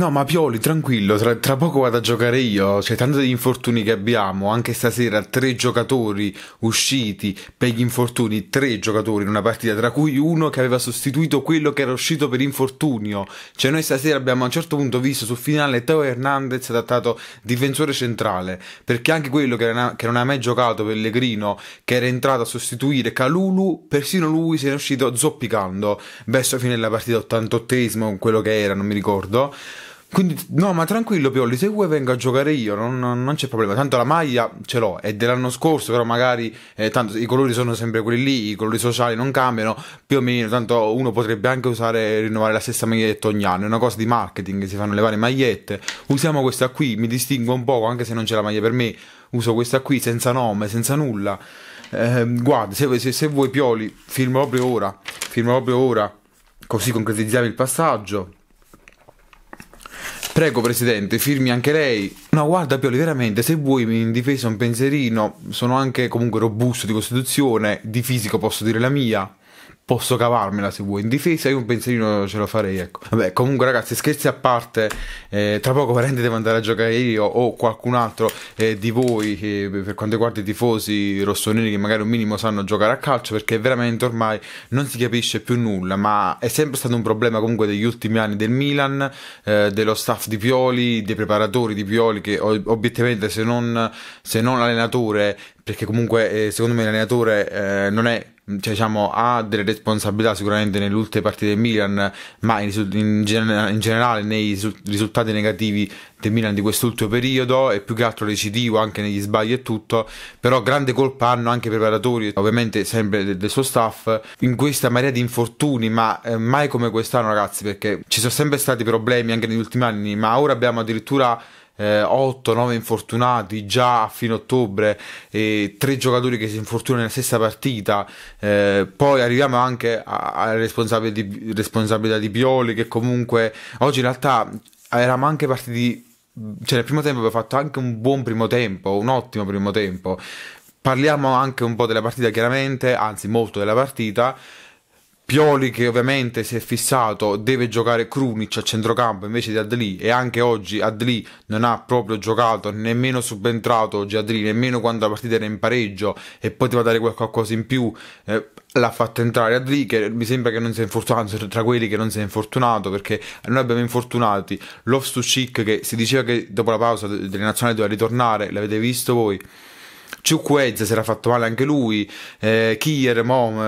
No, ma Pioli, tranquillo, tra, tra, poco vado a giocare io. Cioè, tanto degli infortuni che abbiamo. Anche stasera tre giocatori usciti per gli infortuni, tre giocatori in una partita, tra cui uno che aveva sostituito quello che era uscito per infortunio. Cioè, noi stasera abbiamo a un certo punto visto sul finale Teo Hernandez adattato difensore centrale. Perché anche quello che, era, che non ha mai giocato Pellegrino, che era entrato a sostituire Calulu, persino lui se ne è uscito zoppicando. Verso fine della partita 88esimo, quello che era, non mi ricordo. Quindi, no, ma tranquillo, Pioli, se vuoi vengo a giocare io, non, non c'è problema. Tanto la maglia ce l'ho, è dell'anno scorso, però magari eh, tanto, i colori sono sempre quelli lì, i colori sociali non cambiano, più o meno, tanto uno potrebbe anche usare, rinnovare la stessa maglietta ogni anno, è una cosa di marketing, si fanno le varie magliette. Usiamo questa qui, mi distingo un poco, anche se non c'è la maglia per me, uso questa qui senza nome, senza nulla. Eh, guarda, se, se, se vuoi Pioli, firmo proprio ora, firmo proprio ora, così concretizziamo il passaggio. Prego, Presidente, firmi anche lei. No, guarda, Pioli, veramente, se vuoi mi difesa un pensierino, sono anche comunque robusto di costituzione, di fisico posso dire la mia posso cavarmela se vuoi. In difesa io un pensierino ce lo farei, ecco. Vabbè, comunque ragazzi, scherzi a parte, eh, tra poco veramente devo andare a giocare io o qualcun altro eh, di voi che, per quanto riguarda i tifosi rossoneri che magari un minimo sanno giocare a calcio perché veramente ormai non si capisce più nulla, ma è sempre stato un problema comunque degli ultimi anni del Milan, eh, dello staff di Pioli, dei preparatori di Pioli che obiettivamente se non, se non l'allenatore perché comunque eh, secondo me l'allenatore eh, non è cioè, diciamo, ha delle responsabilità sicuramente nelle ultime partite del Milan, ma in, in, in, generale nei risultati negativi del Milan di quest'ultimo periodo e più che altro recidivo anche negli sbagli e tutto, però grande colpa hanno anche i preparatori, ovviamente sempre del, del suo staff, in questa marea di infortuni, ma eh, mai come quest'anno ragazzi, perché ci sono sempre stati problemi anche negli ultimi anni, ma ora abbiamo addirittura eh, 8-9 infortunati già a fine ottobre, eh, 3 giocatori che si infortunano nella stessa partita, eh, poi arriviamo anche alla responsabilità di, responsabilità di Pioli che comunque oggi in realtà eravamo anche partiti cioè nel primo tempo abbiamo fatto anche un buon primo tempo, un ottimo primo tempo. Parliamo anche un po' della partita chiaramente, anzi molto della partita. Pioli che ovviamente si è fissato, deve giocare Krunic a centrocampo invece di Adli e anche oggi Adli non ha proprio giocato, nemmeno subentrato oggi Adli, nemmeno quando la partita era in pareggio e poteva dare qualcosa in più, eh, l'ha fatto entrare Adli che mi sembra che non sia infortunato, tra quelli che non si è infortunato perché noi abbiamo infortunati Loftus-Cheek che si diceva che dopo la pausa delle nazionali doveva ritornare, l'avete visto voi? Ciuquez si era fatto male anche lui, eh, Kier Mom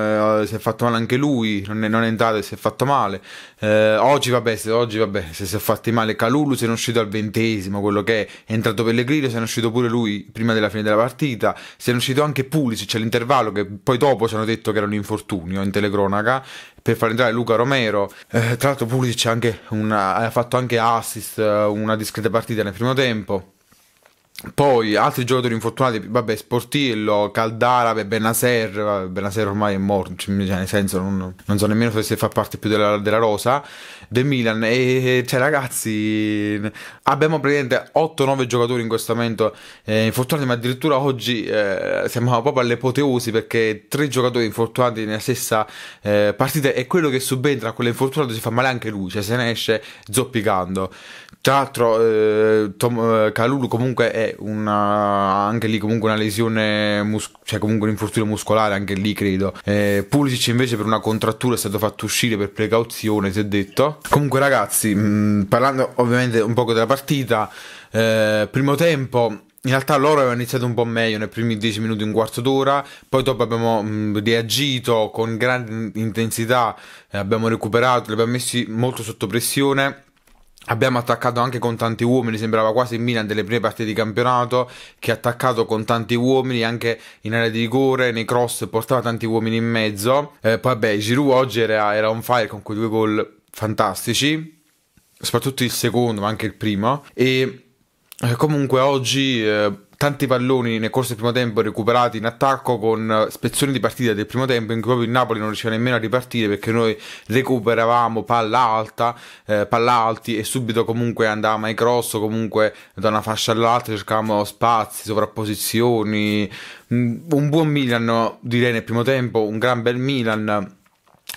eh, si è fatto male anche lui, non è, non è entrato e si è fatto male. Eh, oggi, vabbè, se, oggi vabbè, se si è fatti male Calulu, se è uscito al ventesimo, quello che è, è entrato Pellegrino, se è uscito pure lui prima della fine della partita, se è uscito anche Pulisic cioè all'intervallo che poi dopo ci hanno detto che era un infortunio in telecronaca per far entrare Luca Romero. Eh, tra l'altro Pulisic anche una, ha fatto anche assist, eh, una discreta partita nel primo tempo. Poi altri giocatori infortunati, vabbè, Sportillo, Caldara, Benaser, Benaser ormai è morto, cioè, cioè, nel senso non, non, so nemmeno se fa parte più della, della rosa, del Milan e cioè ragazzi abbiamo praticamente 8-9 giocatori in questo momento eh, infortunati, ma addirittura oggi eh, siamo proprio all'epoteosi perché tre giocatori infortunati nella stessa eh, partita e quello che subentra a quello infortunato si fa male anche lui, cioè se ne esce zoppicando. Tra l'altro eh, Tom, Calulu eh, comunque è una, anche lì comunque una lesione, mus- cioè comunque un infortunio muscolare, anche lì credo. Eh, Pulisic invece per una contrattura è stato fatto uscire per precauzione, si è detto. Comunque ragazzi, mh, mm, parlando ovviamente un po' della partita, eh, primo tempo in realtà loro avevano iniziato un po' meglio nei primi 10 minuti, un quarto d'ora, poi dopo abbiamo mm, reagito con grande intensità, eh, abbiamo recuperato, li abbiamo messi molto sotto pressione Abbiamo attaccato anche con tanti uomini, sembrava quasi il Milan delle prime partite di campionato, che ha attaccato con tanti uomini anche in area di rigore, nei cross, portava tanti uomini in mezzo. Eh, poi vabbè, Giroud oggi era, era on fire con quei due gol fantastici, soprattutto il secondo ma anche il primo. E eh, comunque oggi... Eh, tanti palloni nel corso del primo tempo recuperati in attacco con eh, spezzoni di partita del primo tempo in cui proprio il Napoli non riusciva nemmeno a ripartire perché noi recuperavamo palla alta, eh, palla alti e subito comunque andavamo ai cross comunque da una fascia all'altra cercavamo spazi, sovrapposizioni, mm, un buon Milan direi nel primo tempo, un gran bel Milan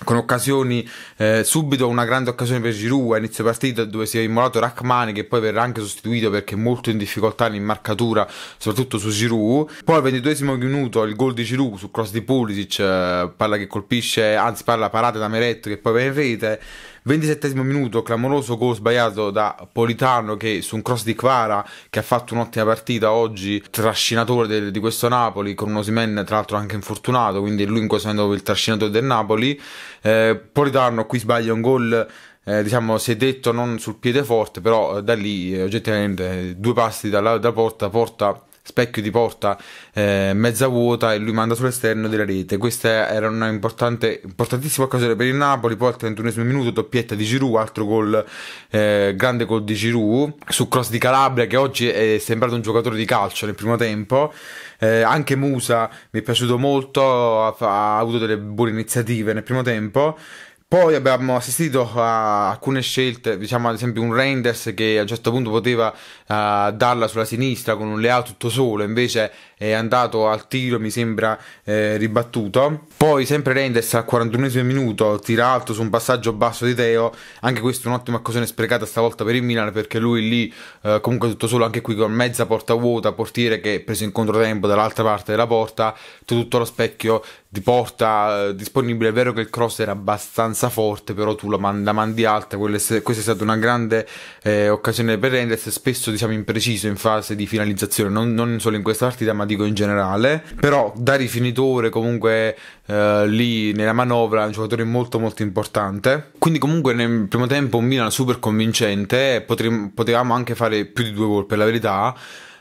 con occasioni eh, subito una grande occasione per Giroud a inizio partita dove si è immolato Rachmani che poi verrà anche sostituito perché è molto in difficoltà in marcatura soprattutto su Giroud poi al ventiduesimo minuto il gol di Giroud su cross di Pulisic eh, palla che colpisce anzi parla parata da Meretto che poi va in rete 27 minuto, clamoroso gol sbagliato da Politano che su un cross di Quara che ha fatto un'ottima partita oggi, trascinatore del, di questo Napoli con uno Simen tra l'altro anche infortunato, quindi lui in questo momento il trascinatore del Napoli. Eh, Politano qui sbaglia un gol eh, diciamo, si è detto non sul piede forte, però eh, da lì eh, oggettivamente due passi dalla, da porta porta specchio di porta eh, mezza vuota e lui manda sull'esterno della rete. Questa era una importantissima occasione per il Napoli. Poi al 31 minuto, doppietta di Giroud, altro gol, eh, grande gol di Giroud su cross di Calabria, che oggi è sembrato un giocatore di calcio nel primo tempo. Eh, anche Musa mi è piaciuto molto, ha, ha avuto delle buone iniziative nel primo tempo. Poi abbiamo assistito a alcune scelte, diciamo ad esempio un Reinders che a un certo punto poteva uh, darla sulla sinistra con un Leao tutto solo, invece è andato al tiro, mi sembra eh, ribattuto. Poi sempre Renders al 41 minuto tira alto su un passaggio basso di Teo, anche questa è un'ottima occasione sprecata stavolta per il Milan perché lui lì eh, comunque tutto solo anche qui con mezza porta vuota, portiere che è preso in controtempo dall'altra parte della porta, tutto lo specchio di porta eh, disponibile, è vero che il cross era abbastanza forte, però tu la, mandi, la mandi alta, questa è stata una grande eh, occasione per Renders, spesso diciamo impreciso in fase di finalizzazione, non, non solo in questa partita ma dico in generale, però da rifinitore comunque eh, lì nella manovra è un giocatore molto molto importante. Quindi comunque nel primo tempo un Milan super convincente, potre- potevamo anche fare più di due gol per la verità.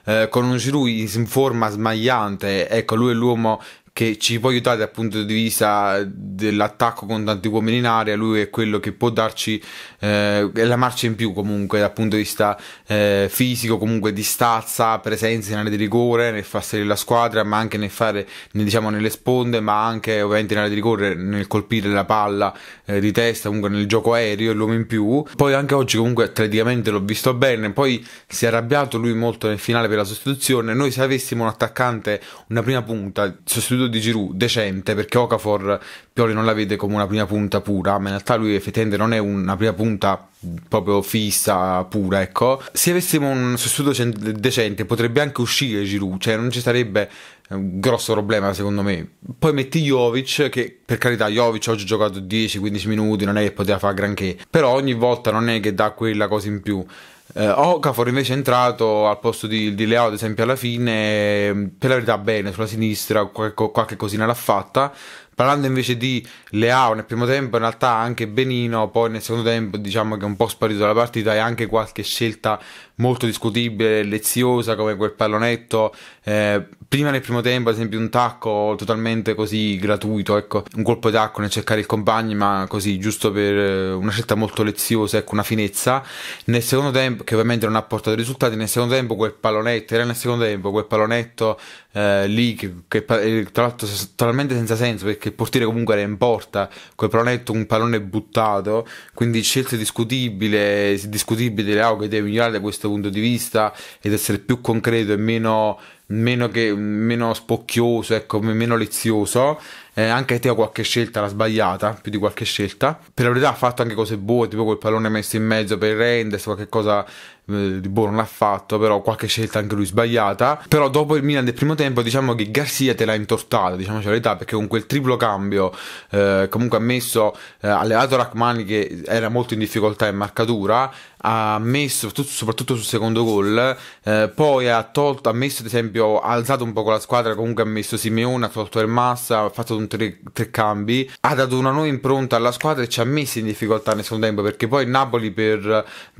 Eh, con un Giroud in forma smagliante, ecco lui è l'uomo che ci può aiutare dal punto di vista dell'attacco con tanti uomini in aria, lui è quello che può darci eh, la marcia in più comunque dal punto di vista eh, fisico, comunque di stazza, presenza in area di rigore, nel far salire la squadra, ma anche nel fare, diciamo, nelle sponde, ma anche ovviamente in area di rigore, nel colpire la palla eh, di testa, comunque nel gioco aereo, è l'uomo in più. Poi anche oggi comunque atleticamente l'ho visto bene, poi si è arrabbiato lui molto nel finale per la sostituzione, noi se avessimo un attaccante, una prima punta, sostituzione sostituto di Giroud decente perché Okafor Pioli non la vede come una prima punta pura, ma in realtà lui effettivamente non è una prima punta proprio fissa, pura, ecco. Se avessimo un sostituto decente potrebbe anche uscire Giroud, cioè non ci sarebbe eh, un grosso problema secondo me. Poi metti Jovic, che per carità Jovic oggi ha giocato 10-15 minuti, non è che poteva fare granché, però ogni volta non è che dà quella cosa in più. Eh, Okafor invece è entrato al posto di, di Leao, ad esempio, alla fine, eh, per la verità bene, sulla sinistra, qualche, qualche cosina l'ha fatta, Parlando invece di Leao nel primo tempo, in realtà anche Benino, poi nel secondo tempo diciamo che è un po' sparito dalla partita e anche qualche scelta molto discutibile, leziosa come quel pallonetto, eh, prima nel primo tempo ad esempio un tacco totalmente così gratuito, ecco, un colpo di tacco nel cercare il compagno, ma così giusto per eh, una scelta molto leziosa, ecco, una finezza. Nel secondo tempo, che ovviamente non ha portato risultati, nel secondo tempo quel pallonetto, era nel secondo tempo quel pallonetto eh, lì che, che, eh, tra l'altro totalmente senza senso perché il portiere comunque era in porta col pallonetto un pallone buttato quindi scelte discutibile discutibile le che deve migliorare da questo punto di vista ed essere più concreto e meno, meno, che, meno spocchioso ecco meno lezioso eh, anche Teo qualche scelta l'ha sbagliata, più di qualche scelta. Per la verità ha fatto anche cose buone, tipo quel pallone messo in mezzo per Renders, qualche cosa eh, di buono l'ha fatto, però qualche scelta anche lui sbagliata. Però dopo il Milan del primo tempo diciamo che Garcia te l'ha intortata, diciamo la verità, perché con quel triplo cambio eh, comunque ha messo, eh, ha Rachmani che era molto in difficoltà in marcatura, ha messo soprattutto sul secondo gol, eh, poi ha tolto, ha messo ad esempio, ha alzato un po' con la squadra, comunque ha messo Simeone, ha tolto il Massa, ha fatto un tre, tre, cambi, ha dato una nuova impronta alla squadra e ci ha messo in difficoltà nel secondo tempo perché poi Napoli per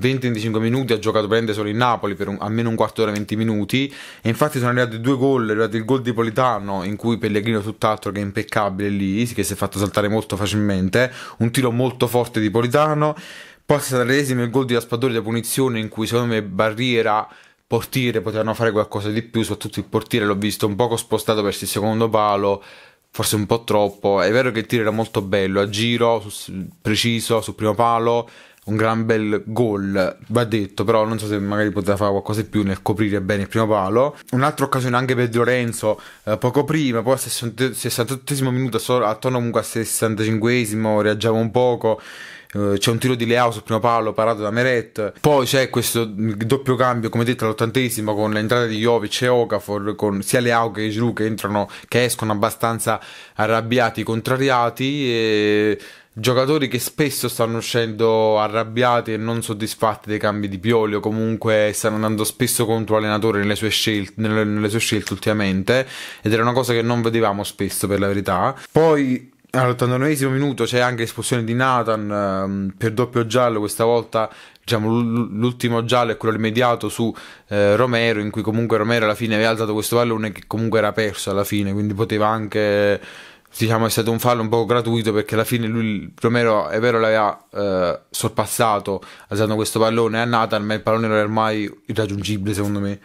20-25 minuti ha giocato prende solo in Napoli per un, almeno un quarto d'ora 20 minuti e infatti sono arrivati due gol, è arrivato il gol di Politano in cui Pellegrino tutt'altro che è impeccabile lì, che si è fatto saltare molto facilmente, un tiro molto forte di Politano, poi è stato l'esimo il gol di Raspadori da punizione in cui secondo me Barriera portiere potevano fare qualcosa di più, soprattutto il portiere l'ho visto un poco spostato verso il secondo palo forse un po' troppo. È vero che il tiro era molto bello, a giro, su, preciso, sul primo palo, un gran bel gol, va detto, però non so se magari poteva fare qualcosa di più nel coprire bene il primo palo. Un'altra occasione anche per Lorenzo, eh, poco prima, poi al 68 minuto, attorno comunque al 65 esimo reagiamo un poco. Eh, c'è un tiro di Leao sul primo palo parato da Meret. Poi c'è questo doppio cambio, come detto, all'ottantesimo con l'entrata di Jovic e Okafor, con sia Leao che Giroud che entrano, che escono abbastanza arrabbiati, contrariati e giocatori che spesso stanno uscendo arrabbiati e non soddisfatti dei cambi di Pioli o comunque stanno andando spesso contro l'allenatore nelle sue, scelte, nelle, nelle sue scelte ultimamente ed era una cosa che non vedevamo spesso per la verità. Poi all'89 esimo minuto c'è anche l'espulsione di Nathan ehm, per doppio giallo, questa volta diciamo, l'ultimo giallo è quello immediato su eh, Romero, in cui comunque Romero alla fine aveva alzato questo pallone che comunque era perso alla fine, quindi poteva anche, diciamo, è stato un fallo un po' gratuito perché alla fine lui, Romero è vero l'aveva eh, sorpassato alzando questo pallone a Nathan, ma il pallone era ormai irraggiungibile secondo me.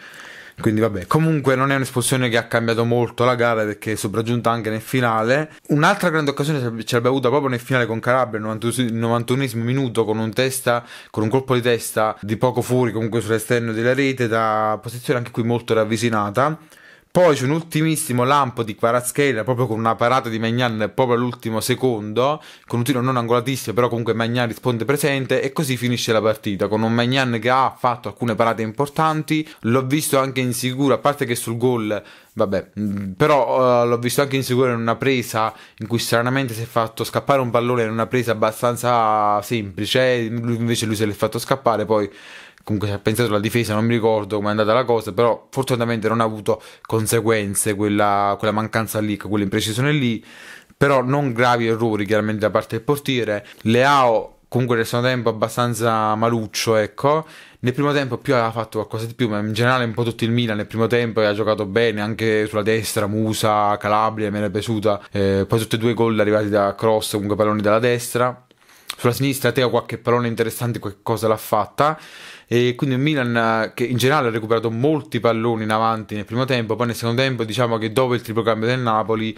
Quindi vabbè, comunque non è un'espulsione che ha cambiato molto la gara perché è sopraggiunta anche nel finale. Un'altra grande occasione ce l'abbiamo avuta proprio nel finale con Calabria, il 91 minuto, con un, testa, con un colpo di testa di poco fuori comunque sull'esterno della rete, da posizione anche qui molto ravvicinata. Poi c'è un ultimissimo lampo di Kvaratskhelia proprio con una parata di Magnan proprio all'ultimo secondo, con un tiro non angolatissimo, però comunque Magnan risponde presente e così finisce la partita, con un Magnan che ha fatto alcune parate importanti, l'ho visto anche in sicuro, a parte che sul gol, vabbè, però uh, l'ho visto anche in sicuro in una presa in cui stranamente si è fatto scappare un pallone in una presa abbastanza semplice, eh, invece lui se l'è fatto scappare poi comunque si è pensato alla difesa, non mi ricordo come è andata la cosa, però fortunatamente non ha avuto conseguenze quella, quella mancanza lì, quella imprecisione lì, però non gravi errori chiaramente da parte del portiere. Leao comunque nel secondo tempo abbastanza maluccio, ecco. Nel primo tempo più aveva fatto qualcosa di più, ma in generale un po' tutto il Milan nel primo tempo ha giocato bene, anche sulla destra, Musa, Calabria, mi era piaciuta. Eh, poi tutti e due i gol arrivati da cross, comunque palloni dalla destra sulla sinistra Teo qualche parola interessante, qualcosa l'ha fatta. E quindi il Milan eh, che in generale ha recuperato molti palloni in avanti nel primo tempo, poi nel secondo tempo diciamo che dopo il triplo cambio del Napoli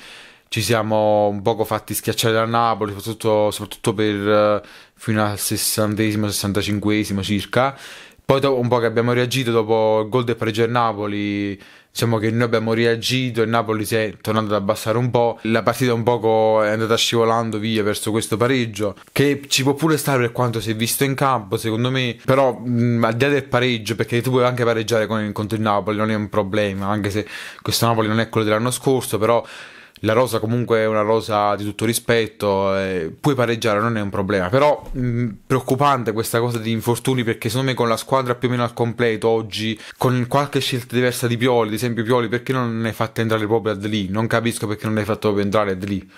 ci siamo un poco fatti schiacciare dal Napoli, soprattutto, soprattutto per eh, fino al 60esimo, 65esimo circa. Poi dopo un po' che abbiamo reagito dopo il gol del pareggio del Napoli diciamo che noi abbiamo reagito e Napoli si è tornato ad abbassare un po', la partita un poco è andata scivolando via verso questo pareggio, che ci può pure stare per quanto si è visto in campo, secondo me, però mh, mm, al di là del pareggio, perché tu puoi anche pareggiare con, contro il Napoli, non è un problema, anche se questo Napoli non è quello dell'anno scorso, però la rosa comunque è una rosa di tutto rispetto, eh, puoi pareggiare, non è un problema. Però mh, mm, preoccupante questa cosa di infortuni perché secondo me con la squadra più o meno al completo oggi, con qualche scelta diversa di Pioli, ad esempio Pioli, perché non ne hai fatto entrare proprio ad lì? Non capisco perché non ne hai fatto proprio entrare ad lì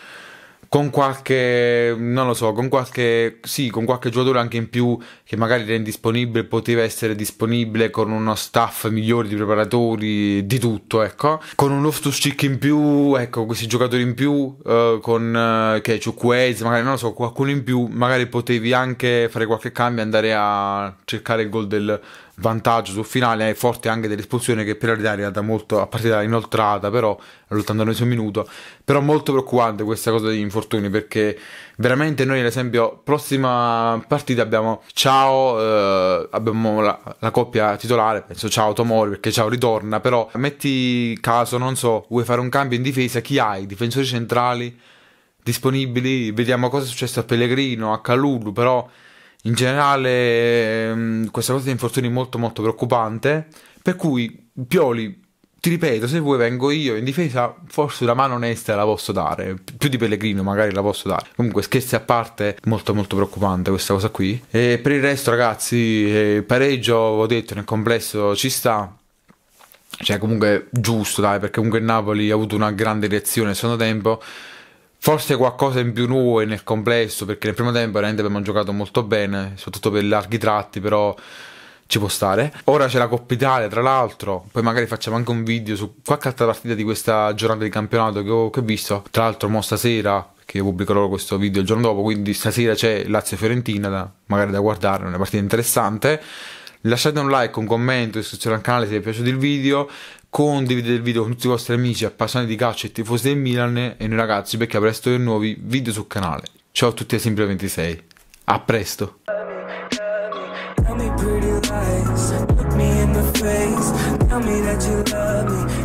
con qualche, non lo so, con qualche, sì, con qualche giocatore anche in più che magari era indisponibile, poteva essere disponibile con uno staff migliore di preparatori, di tutto, ecco. Con un Loftus Chick in più, ecco, questi giocatori in più, eh, con eh, che Chukwueze, magari, non lo so, qualcuno in più, magari potevi anche fare qualche cambio e andare a cercare il gol del vantaggio sul finale è forte anche dell'espulsione che per la realtà è andata molto a partita inoltrata però all'89 minuto però molto preoccupante questa cosa degli infortuni perché veramente noi ad esempio prossima partita abbiamo Ciao eh, abbiamo la, la, coppia titolare penso Ciao Tomori perché Ciao ritorna però metti caso non so vuoi fare un cambio in difesa chi hai difensori centrali disponibili vediamo cosa è successo a Pellegrino a Calullo però in generale ehm, questa cosa di infortuni è molto molto preoccupante, per cui Pioli ti ripeto, se vuoi vengo io in difesa, forse una mano onesta la posso dare, più di Pellegrino magari la posso dare. Comunque scherzi a parte, molto molto preoccupante questa cosa qui. E per il resto ragazzi, eh, pareggio, ho detto, nel complesso ci sta. Cioè comunque giusto dai, perché comunque il Napoli ha avuto una grande reazione nel secondo tempo. Forse qualcosa in più noi nel complesso, perché nel primo tempo veramente abbiamo giocato molto bene, soprattutto per larghi tratti, però ci può stare. Ora c'è la Coppa Italia, tra l'altro, poi magari facciamo anche un video su qualche altra partita di questa giornata di campionato che ho, che ho visto. Tra l'altro, mo stasera, che pubblicherò questo video il giorno dopo, quindi stasera c'è Lazio-Fiorentina, da, magari da guardare, una partita interessante. Lasciate un like, un commento, iscrizione al canale se vi è piaciuto il video condividete il video con tutti i vostri amici, appassionati di calcio e tifosi del Milan e noi ragazzi perché a presto per nuovi video sul canale. Ciao a tutti a Simple 26. A presto. Tell me that you love me